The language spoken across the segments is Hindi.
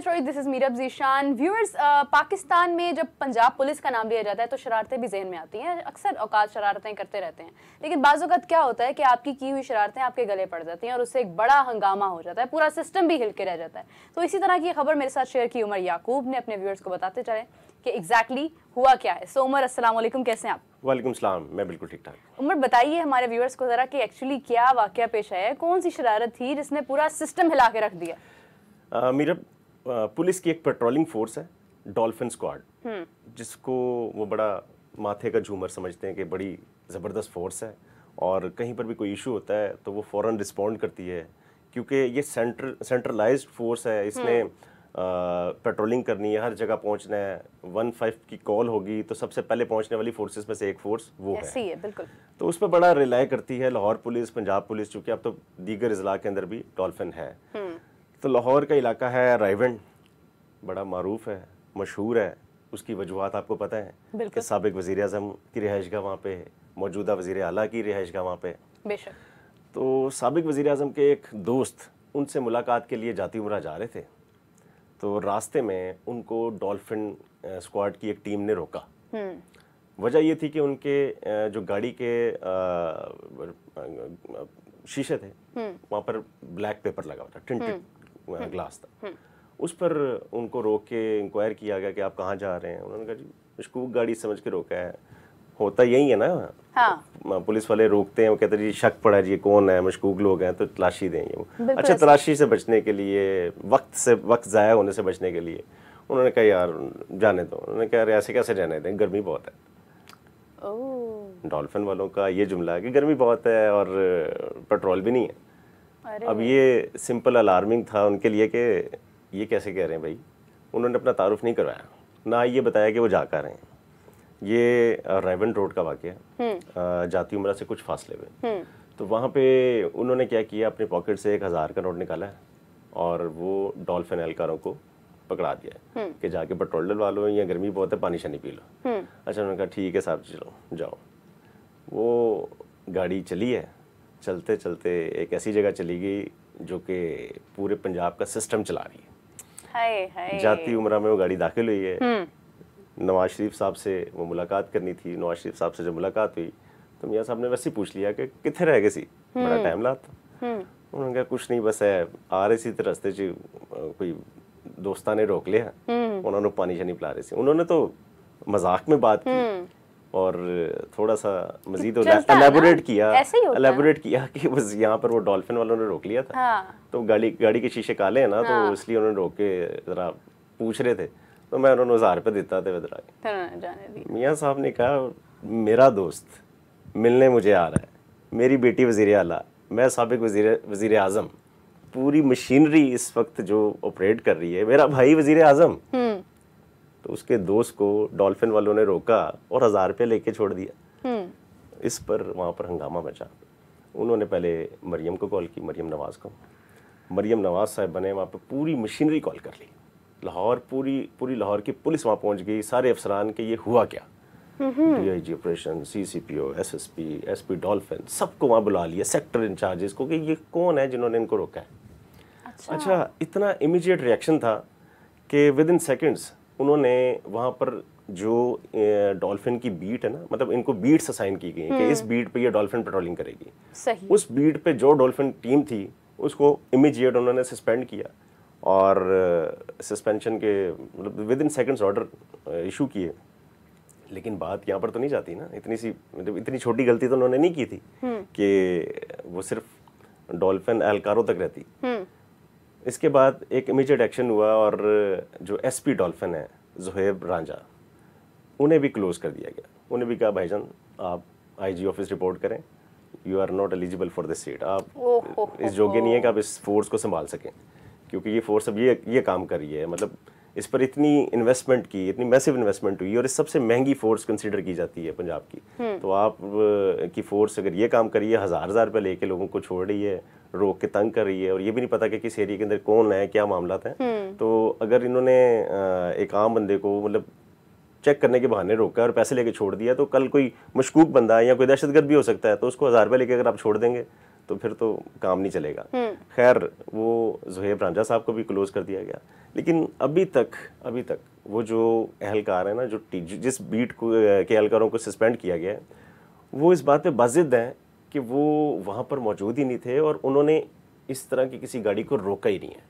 टाइम्स रॉय this is Meerab Zeeshan viewers Pakistan में जब पंजाब पुलिस का नाम लिया जाता है तो शरारतें भी जहन में आती हैं अक्सर औकात शरारतें करते रहते हैं लेकिन बाज़ात क्या होता है कि आपकी की हुई शरारतें आपके गले पड़ जाती हैं और उससे एक बड़ा हंगामा हो जाता है पूरा सिस्टम भी हिल के रह जाता है तो इसी तरह की खबर मेरे साथ शेयर की उमर याकूब ने अपने व्यूअर्स को बताते चले कि एग्जैक्टली exactly हुआ क्या है सो उमर असल कैसे हैं आप वालेकुम सलाम मैं बिल्कुल ठीक ठाक उमर बताइए हमारे व्यूअर्स को ज़रा कि एक्चुअली क्या वाक्य पेश आया है कौन सी शरारत थी जिसने पूरा सिस्टम हिला के रख दिया Uh, पुलिस की एक पेट्रोलिंग फोर्स है डॉल्फिन हम्म। स्क्वाड जिसको वो बड़ा माथे का झूमर समझते हैं कि बड़ी ज़बरदस्त फोर्स है और कहीं पर भी कोई इशू होता है तो वो फ़ौर रिस्पॉन्ड करती है क्योंकि ये सेंटर सेंट्रलाइज फोर्स है इसने पेट्रोलिंग हम्म। करनी है हर जगह पहुंचना है वन फाइव की कॉल होगी तो सबसे पहले पहुंचने वाली फोर्सेस में से एक फोर्स वो है, है बिल्कुल तो उस पर बड़ा रिलाई करती है लाहौर पुलिस पंजाब पुलिस चूँकि अब तो दीगर अजला के अंदर भी डॉल्फिन है हम्म। तो लाहौर का इलाका है रायवंड बड़ा मरूफ है मशहूर है उसकी वजूहत आपको पता है कि सबक वज़ी अजम की रहाइश गाह वहाँ पे है मौजूदा वज़ी अला की रहाइश गाह वहाँ पे बेशक तो सबक वज़ी अजम के एक दोस्त उनसे मुलाकात के लिए जाती उम्र जा रहे थे तो रास्ते में उनको डॉल्फिन स्क्वाड की एक टीम ने रोका हम्म। वजह यह थी कि उनके जो गाड़ी के शीशे थे हम्म। वहाँ पर ब्लैक पेपर लगा हुआ था टिंटेड हुआ है हम्म। ग्लास था हम्म। उस पर उनको रोक के इंक्वायर किया गया कि आप कहाँ जा रहे हैं उन्होंने कहा जी मशकूक गाड़ी समझ के रोका है होता यही है ना हाँ। पुलिस वाले रोकते हैं वो कहते हैं जी शक पड़ा जी कौन है मशकूक लोग हैं तो तलाशी देंगे वो अच्छा तलाशी से बचने के लिए वक्त से वक्त ज़ाया होने से बचने के लिए उन्होंने कहा यार जाने दो उन्होंने कहा यार ऐसे कैसे जाने दें गर्मी बहुत है डॉल्फिन वालों का ये जुमला है कि गर्मी बहुत है और पेट्रोल भी नहीं है अब ये सिंपल अलार्मिंग था उनके लिए कि ये कैसे कह रहे हैं भाई उन्होंने अपना तारुफ नहीं करवाया ना ये बताया कि वो जा कर रहे हैं ये रेवन रोड का वाक़ है हम्म। जाती उम्र से कुछ फासले में हम्म। तो वहाँ पे उन्होंने क्या किया अपने पॉकेट से एक हज़ार का नोट निकाला है और वो डॉल्फिन एहलकारों को पकड़ा दिया है हम्म। कि जाके पेट्रोल डलवा लो या गर्मी बहुत है पानी शानी पी लो अच्छा उन्होंने कहा ठीक है साहब चलो जाओ वो गाड़ी चली है चलते चलते एक ऐसी जगह चली गई जो कि पूरे पंजाब का सिस्टम चला रही है हाय हाय जाती उम्र में वो गाड़ी दाखिल हुई है हम्म। नवाज शरीफ साहब से वो मुलाकात करनी थी नवाज शरीफ साहब से जब मुलाकात हुई तो मियाँ साहब ने वैसे ही पूछ लिया कि कितने रह गए सी बड़ा टाइम ला था उन्होंने कहा कुछ नहीं बस है आ रहे थे रस्ते च कोई दोस्तों ने रोक लिया हम्म। उन्होंने पानी शानी पिला रहे थे उन्होंने तो मजाक में बात की हम्म। और थोड़ा सा मजीद अलेबोरेट किया अलेबोरेट किया कि बस यहाँ पर वो डॉल्फिन वालों ने रोक लिया था हाँ। तो गाड़ी गाड़ी के शीशे काले हैं ना तो हाँ। तो इसलिए उन्होंने रोक के ज़रा पूछ रहे थे तो मैं उन्होंने हजार पे देता थे तो ज़रा मियाँ साहब ने कहा मेरा दोस्त मिलने मुझे आ रहा है मेरी बेटी वजीर अला मैं सबक वजीर वजीर अजम पूरी मशीनरी इस वक्त जो ऑपरेट कर रही है मेरा भाई वजीर अजम तो उसके दोस्त को डॉल्फिन वालों ने रोका और हज़ार रुपये लेके छोड़ दिया हम्म। इस पर वहाँ पर हंगामा मचा उन्होंने पहले मरियम को कॉल की मरियम नवाज़ को मरियम नवाज़ साहब बने वहाँ पर पूरी मशीनरी कॉल कर ली लाहौर पूरी पूरी लाहौर की पुलिस वहाँ पहुँच गई सारे अफसरान के ये हुआ क्या D I G operation C C P O S S P S P dolphin सबको वहाँ बुला लिया सेक्टर इंचार्ज को कि ये कौन है जिन्होंने इनको रोका है अच्छा, अच्छा इतना इमीजिएट रिएक्शन था कि विद इन सेकेंड्स उन्होंने वहाँ पर जो डॉल्फिन की बीट है ना मतलब इनको बीट्स असाइन की गई कि हम्म। इस बीट पे ये डॉल्फिन पेट्रोलिंग करेगी सही उस बीट पे जो डॉल्फिन टीम थी उसको इमीजिएट उन्होंने सस्पेंड किया और सस्पेंशन के मतलब within seconds order issue किए लेकिन बात यहाँ पर तो नहीं जाती ना इतनी सी मतलब इतनी छोटी गलती तो उन्होंने नहीं की थी हम्म। कि वो सिर्फ डॉल्फिन एहलकारों तक रहती हम्म। इसके बाद एक इमीजिएट एक्शन हुआ और जो एसपी डॉल्फिन है जुहेब रांझा उन्हें भी क्लोज़ कर दिया गया उन्हें भी कहा भाईजान आप आईजी ऑफिस रिपोर्ट करें you are not eligible for this seat आप ओ, oh, oh, इस योग्य नहीं है कि आप इस फोर्स को संभाल सकें क्योंकि ये फोर्स अब ये ये काम कर रही है मतलब इस पर इतनी इन्वेस्टमेंट की इतनी मैसिव इन्वेस्टमेंट हुई और इस सबसे महंगी फोर्स कंसिडर की जाती है पंजाब की हम्म। तो आप की फोर्स अगर ये काम करिए हज़ार हज़ार रुपये लेके लोगों को छोड़ रही है रोक के तंग कर रही है और ये भी नहीं पता कि किस एरिया के अंदर कौन है क्या मामला है हम्म। तो अगर इन्होंने एक आम बंदे को मतलब चेक करने के बहाने रोका और पैसे लेके छोड़ दिया तो कल कोई मशकूक बंदा या कोई दहशतगर्द भी हो सकता है तो उसको हज़ार रुपये लेके अगर आप छोड़ देंगे तो फिर तो काम नहीं चलेगा हम्म। खैर वो जहेब रांझा साहब को भी क्लोज कर दिया गया लेकिन अभी तक अभी तक वो जो अहलकार है ना जो जिस बीट को के अहलकारों को सस्पेंड किया गया है वो इस बात पे बाजिद हैं कि वो वहाँ पर मौजूद ही नहीं थे और उन्होंने इस तरह की किसी गाड़ी को रोका ही नहीं है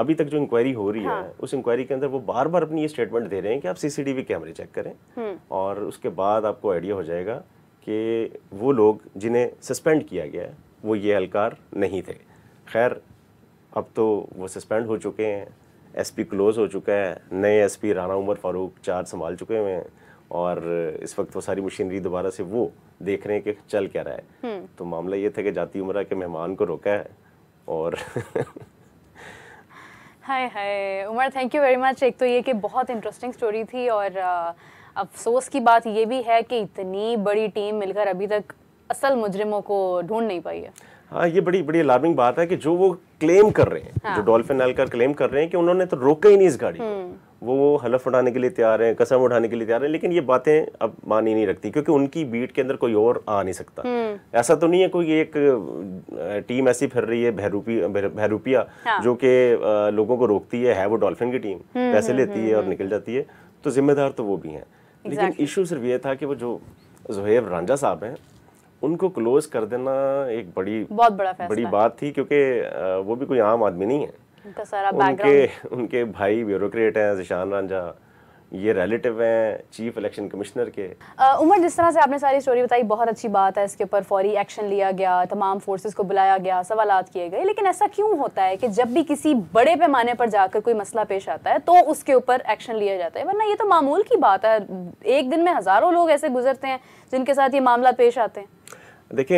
अभी तक जो इंक्वायरी हो रही हाँ। है उस इंक्वायरी के अंदर वो बार बार अपनी ये स्टेटमेंट दे रहे हैं कि आप सीसीटीवी कैमरे चेक करें हम्म। और उसके बाद आपको आइडिया हो जाएगा कि वो लोग जिन्हें सस्पेंड किया गया है वो ये अहलकार नहीं थे खैर अब तो वो सस्पेंड हो चुके हैं एसपी क्लोज हो चुका है नए एसपी राना उमर फारूक चार संभाल चुके हुए हैं और इस वक्त वो सारी मशीनरी दोबारा से वो देख रहे हैं कि चल क्या रहा है हम्म। तो मामला ये था कि जाती उम्र के मेहमान को रोका है और hi hi Umar thank you very much एक तो ये कि बहुत इंटरेस्टिंग स्टोरी थी और अफसोस की बात ये भी है कि इतनी बड़ी टीम मिलकर अभी तक असल मुजरिमों को ढूंढ नहीं पाई है हाँ ये बड़ी बड़ी अलार्मिंग बात है कि जो वो क्लेम कर रहे हैं हाँ। जो डॉल्फिन एलकर क्लेम कर रहे हैं कि उन्होंने तो रोका ही नहीं इस गाड़ी को हम्म। वो हलफ उठाने के लिए तैयार हैं कसम उठाने के लिए तैयार हैं लेकिन ये बातें अब मानी नहीं रखती क्योंकि उनकी बीट के अंदर कोई और आ नहीं सकता हम्म। ऐसा तो नहीं है कोई एक टीम ऐसी फिर रही है भैरूपी भैरूपिया हाँ। जो कि लोगों को रोकती है है वो डॉल्फिन की टीम हम्म, पैसे हम्म, लेती है और निकल जाती है तो जिम्मेदार तो वो भी हैं लेकिन इशू सिर्फ ये था कि वो जो जहेब रांझा साहब हैं उनको क्लोज कर देना एक बड़ी बहुत बड़ा बड़ी बात थी क्योंकि वो भी कोई आम आदमी नहीं है उनका सारा उनके उनके भाई ब्यूरोक्रेट हैं जिशान रांझा ये रिलेटिव हैं चीफ इलेक्शन कमिश्नर के उमर जिस तरह से आपने सारी स्टोरी बताई बहुत अच्छी बात है इसके ऊपर फौरी एक्शन लिया गया तमाम फोर्सेस को बुलाया गया सवाल किए गए लेकिन ऐसा क्यों होता है कि जब भी किसी बड़े पैमाने पर जाकर कोई मसला पेश आता है तो उसके ऊपर एक्शन लिया जाता है वरना ये तो मामूल की बात है एक दिन में हज़ारों लोग ऐसे गुजरते हैं जिनके साथ ये मामला पेश आते हैं देखें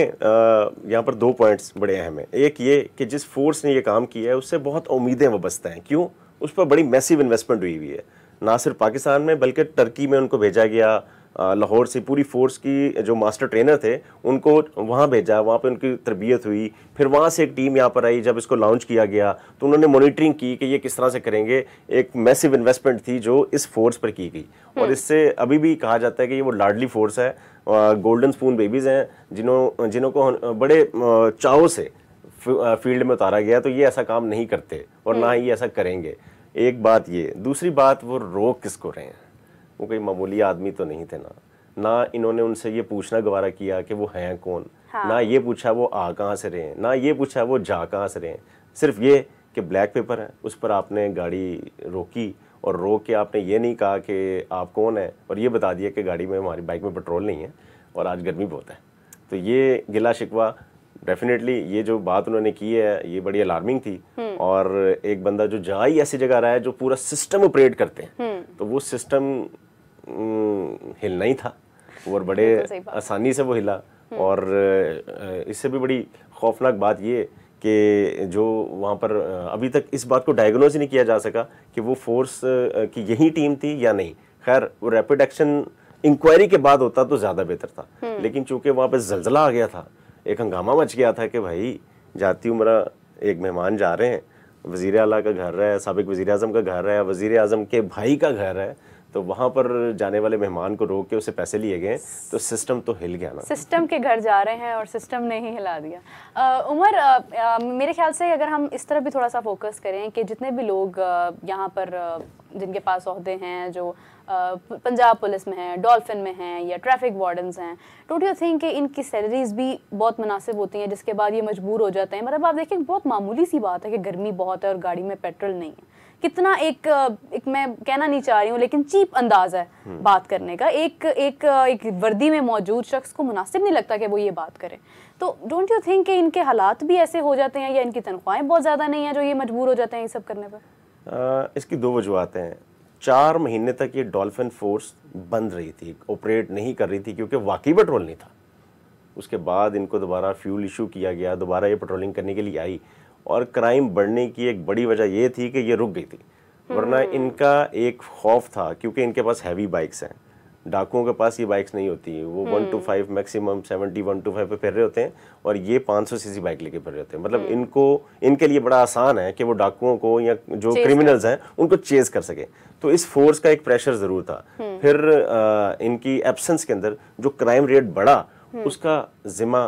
यहाँ पर दो पॉइंट्स बड़े अहम हैं एक ये कि जिस फोर्स ने ये काम किया है उससे बहुत उम्मीदें वबस्ते हैं क्यों उस पर बड़ी मैसिव इन्वेस्टमेंट हुई हुई है ना सिर्फ पाकिस्तान में बल्कि टर्की में उनको भेजा गया लाहौर से पूरी फोर्स की जो मास्टर ट्रेनर थे उनको वहाँ भेजा वहाँ पे उनकी तरबियत हुई फिर वहाँ से एक टीम यहाँ पर आई जब इसको लॉन्च किया गया तो उन्होंने मॉनिटरिंग की कि ये किस तरह से करेंगे एक मैसिव इन्वेस्टमेंट थी जो इस फोर्स पर की गई और हम्म। इससे अभी भी कहा जाता है कि ये वो लाडली फोर्स है गोल्डन स्पून बेबीज़ हैं जिन्हों जिन्हों को बड़े चाव से फील्ड में उतारा गया तो ये ऐसा काम नहीं करते और हम्म। ना ही ऐसा करेंगे एक बात ये दूसरी बात वो रोक किसको रहे हैं वो कोई मामूली आदमी तो नहीं थे ना ना इन्होंने उनसे ये पूछना गवारा किया कि वो हैं कौन हाँ। ना ये पूछा वो आ कहाँ से रहे हैं ना ये पूछा वो जा कहाँ से रहे हैं सिर्फ ये कि ब्लैक पेपर है उस पर आपने गाड़ी रोकी और रोक के आपने ये नहीं कहा कि आप कौन हैं और ये बता दिया कि गाड़ी में हमारी बाइक में पेट्रोल नहीं है और आज गर्मी बहुत है तो ये गिला शिकवा डेफिनेटली ये जो बात उन्होंने की है ये बड़ी अलार्मिंग थी हम्म। और एक बंदा जो जा ही ऐसी जगह रहा है जो पूरा सिस्टम ऑपरेट करते हैं हम्म। तो वो सिस्टम हम्म, हिलना ही था और बड़े आसानी से वो हिला हम्म। और इससे भी बड़ी खौफनाक बात ये कि जो वहाँ पर अभी तक इस बात को डायग्नोज नहीं किया जा सका कि वो फोर्स की यही टीम थी या नहीं खैर वो रैपिड एक्शन इंक्वायरी के बाद होता तो ज़्यादा बेहतर था हम्म। लेकिन चूंकि वहाँ पर जलजला आ गया था एक हंगामा मच गया था कि भाई जाती उम्र एक मेहमान जा रहे हैं वजीर अला का घर है सबक वज़ी अजम का घर है वज़ी अजम के भाई का घर है तो वहाँ पर जाने वाले मेहमान को रोक के उसे पैसे लिए गए तो सिस्टम तो हिल गया ना सिस्टम के घर जा रहे हैं और सिस्टम ने ही हिला दिया आ, उमर आ, आ, मेरे ख्याल से अगर हम इस तरफ भी थोड़ा सा फोकस करें कि जितने भी लोग यहाँ पर जिनके पास अहदे हैं जो पंजाब पुलिस में हैं डॉल्फिन में हैं या ट्रैफिक वार्डन्स हैं डोंट यू थिंक कि इनकी सैलरीज़ भी बहुत मुनासिब होती हैं जिसके बाद ये मजबूर हो जाते हैं मतलब आप देखें बहुत मामूली सी बात है कि गर्मी बहुत है और गाड़ी में पेट्रोल नहीं है कितना एक एक मैं कहना नहीं चाह रही हूँ लेकिन चीप अंदाज है हम्म। बात करने का एक एक एक वर्दी में मौजूद शख्स को मुनासिब नहीं लगता कि वो ये बात करे तो डोंट यू थिंक कि इनके हालात भी ऐसे हो जाते हैं या इनकी तनख्वाहें बहुत ज़्यादा नहीं हैं जो ये मजबूर हो जाते हैं ये सब करने पर इसकी दो वजूहतें हैं चार महीने तक ये डॉल्फिन फोर्स बंद रही थी ऑपरेट नहीं कर रही थी क्योंकि वाकई पेट्रोल नहीं था उसके बाद इनको दोबारा फ्यूल इशू किया गया दोबारा ये पेट्रोलिंग करने के लिए आई और क्राइम बढ़ने की एक बड़ी वजह ये थी कि ये रुक गई थी वरना हम्म। इनका एक खौफ था क्योंकि इनके पास हैवी बाइक्स हैं डाकुओं के पास ये बाइक्स नहीं होती है वो one two five maximum seventy one two five पे फिर रहे होते हैं और ये पाँच सौ सी बाइक लेके फिर रहे होते हैं मतलब हम्म। इनको इनके लिए बड़ा आसान है कि वो डाकुओं को या जो क्रिमिनल्स हैं उनको चेज कर सके तो इस फोर्स का एक प्रेशर ज़रूर था हम्म। फिर आ, इनकी एबसेंस के अंदर जो क्राइम रेट बढ़ा उसका जिम्मा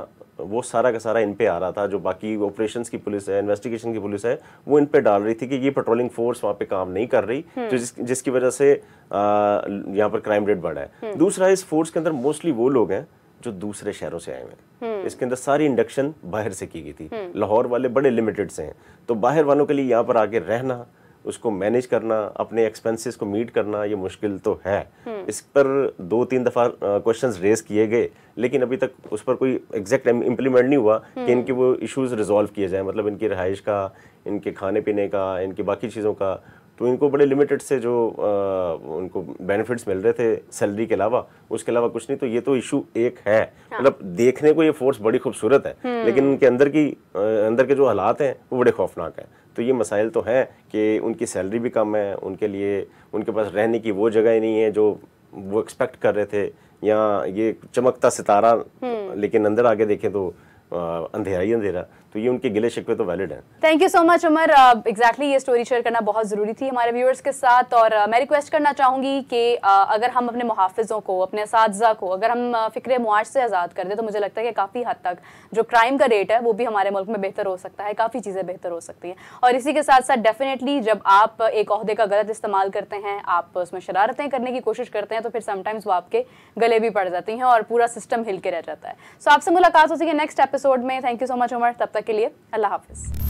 वो सारा का सारा इन पे आ रहा था जो बाकी ऑपरेशंस की पुलिस है इन्वेस्टिगेशन की पुलिस है वो इन पे डाल रही थी कि ये पेट्रोलिंग फोर्स वहाँ पे काम नहीं कर रही हम्म। तो जिस, जिसकी वजह से यहाँ पर क्राइम रेट बढ़ा है हम्म। दूसरा इस फोर्स के अंदर मोस्टली वो लोग हैं जो दूसरे शहरों से आए हुए हैं हम्म। इसके अंदर सारी इंडक्शन बाहर से की गई थी लाहौर वाले बड़े लिमिटेड से हैं तो बाहर वालों के लिए यहाँ पर आके रहना उसको मैनेज करना अपने एक्सपेंसेस को मीट करना ये मुश्किल तो है हम्म। इस पर दो तीन दफ़ा क्वेश्चंस रेज किए गए लेकिन अभी तक उस पर कोई एग्जैक्ट इम्प्लीमेंट नहीं हुआ कि हम्म। इनके वो इश्यूज़ रिजॉल्व किए जाए मतलब इनकी रहाइश का इनके खाने पीने का इनकी बाकी चीज़ों का तो इनको बड़े लिमिटेड से जो आ, उनको बेनिफिट्स मिल रहे थे सैलरी के अलावा उसके अलावा कुछ नहीं तो ये तो इशू एक है हाँ। मतलब हाँ। देखने को ये फोर्स बड़ी खूबसूरत है हम्म। लेकिन उनके अंदर की अंदर के जो हालात हैं वो बड़े खौफनाक हैं तो ये मसाइल तो हैं कि उनकी सैलरी भी कम है उनके लिए उनके पास रहने की वो जगह ही नहीं है जो वो एक्सपेक्ट कर रहे थे या ये चमकता सितारा हम्म। लेकिन अंदर आगे देखें तो अंधेरा ही अंधेरा तो ये उनके गिले शिकवे तो वैलिड हैं thank you so much Umar exactly ये स्टोरी शेयर करना बहुत ज़रूरी थी हमारे व्यूअर्स के साथ और uh, मैं रिक्वेस्ट करना चाहूँगी कि uh, अगर हम अपने मुहाफ़ों को अपने इस को अगर हम uh, फ़िक्र मुआज से आज़ाद कर दें तो मुझे लगता है कि काफ़ी हद तक जो क्राइम का रेट है वो भी हमारे मुल्क में बेहतर हो सकता है काफ़ी चीज़ें बेहतर हो सकती हैं और इसी के साथ साथ डेफिनेटली जब आप एक अहदे का गलत इस्तेमाल करते हैं आप उसमें शरारतें करने की कोशिश करते हैं तो फिर समटाइम्स वो आपके गले भी पड़ जाती हैं और पूरा सिस्टम हिल के रह जाता है सो आपसे मुलाकात हो सके नेक्स्ट एपिसोड एपिसोड में thank you so much Umar तब तक के लिए अल्लाह हाफिज़